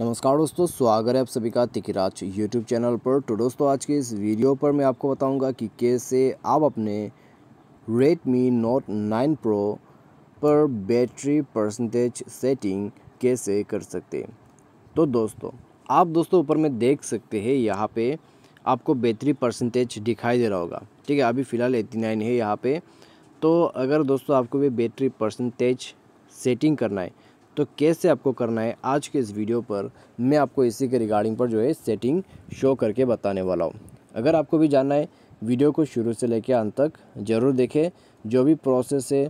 नमस्कार दोस्तों स्वागत है आप सभी का तिकराज यूट्यूब चैनल पर तो दोस्तों आज के इस वीडियो पर मैं आपको बताऊंगा कि कैसे आप अपने Redmi Note 9 Pro पर बैटरी परसेंटेज सेटिंग कैसे कर सकते हैं तो दोस्तों आप दोस्तों ऊपर में देख सकते हैं यहाँ पे आपको बैटरी परसेंटेज दिखाई दे रहा होगा ठीक है अभी फ़िलहाल एट्टी नाइन है यहाँ पर तो अगर दोस्तों आपको भी बैटरी परसेंटेज सेटिंग करना है तो कैसे आपको करना है आज के इस वीडियो पर मैं आपको इसी के रिगार्डिंग पर जो है सेटिंग शो करके बताने वाला हूँ अगर आपको भी जानना है वीडियो को शुरू से लेकर अंत तक ज़रूर देखें जो भी प्रोसेस है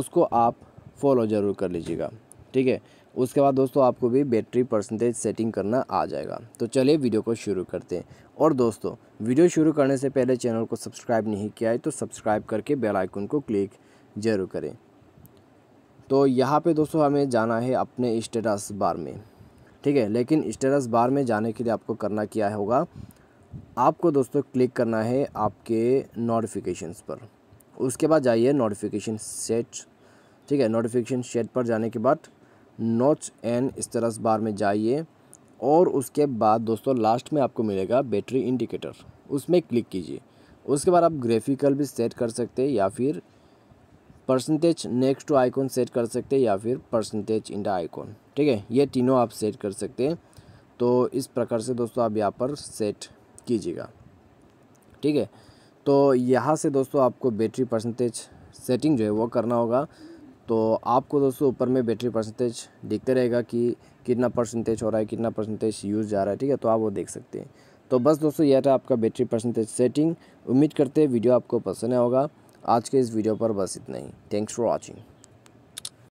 उसको आप फॉलो ज़रूर कर लीजिएगा ठीक है उसके बाद दोस्तों आपको भी बैटरी परसेंटेज सेटिंग करना आ जाएगा तो चलिए वीडियो को शुरू करते हैं और दोस्तों वीडियो शुरू करने से पहले चैनल को सब्सक्राइब नहीं किया है तो सब्सक्राइब करके बेल आइकन को क्लिक जरूर करें तो यहाँ पे दोस्तों हमें जाना है अपने स्टेटस बार में ठीक है लेकिन स्टेटस बार में जाने के लिए आपको करना क्या होगा आपको दोस्तों क्लिक करना है आपके नोटिफिकेशंस पर उसके बाद जाइए नोटिफिकेशन सेट ठीक है नोटिफिकेशन सेट पर जाने के बाद नोट्स एंड स्टेटस बार में जाइए और उसके बाद दोस्तों लास्ट में आपको मिलेगा बैटरी इंडिकेटर उसमें क्लिक कीजिए उसके बाद आप ग्राफिकल भी सेट कर सकते हैं या फिर percentage next to icon set कर सकते हैं या फिर परसेंटेज इन द आइकॉन ठीक है ये तीनों आप सेट कर सकते हैं तो इस प्रकार से दोस्तों आप यहाँ पर सेट कीजिएगा ठीक है तो यहाँ से दोस्तों आपको बैटरी परसेंटेज सेटिंग जो है वो करना होगा तो आपको दोस्तों ऊपर में बैटरी परसेंटेज दिखते रहेगा कि कितना परसेंटेज हो रहा है कितना परसेंटेज यूज़ जा रहा है ठीक है तो आप वो देख सकते हैं तो बस दोस्तों यह था आपका बैटरी परसेंटेज सेटिंग उम्मीद करते हैं वीडियो आपको पसंद आया होगा आज के इस वीडियो पर बस इतना ही थैंक्स फॉर वॉचिंग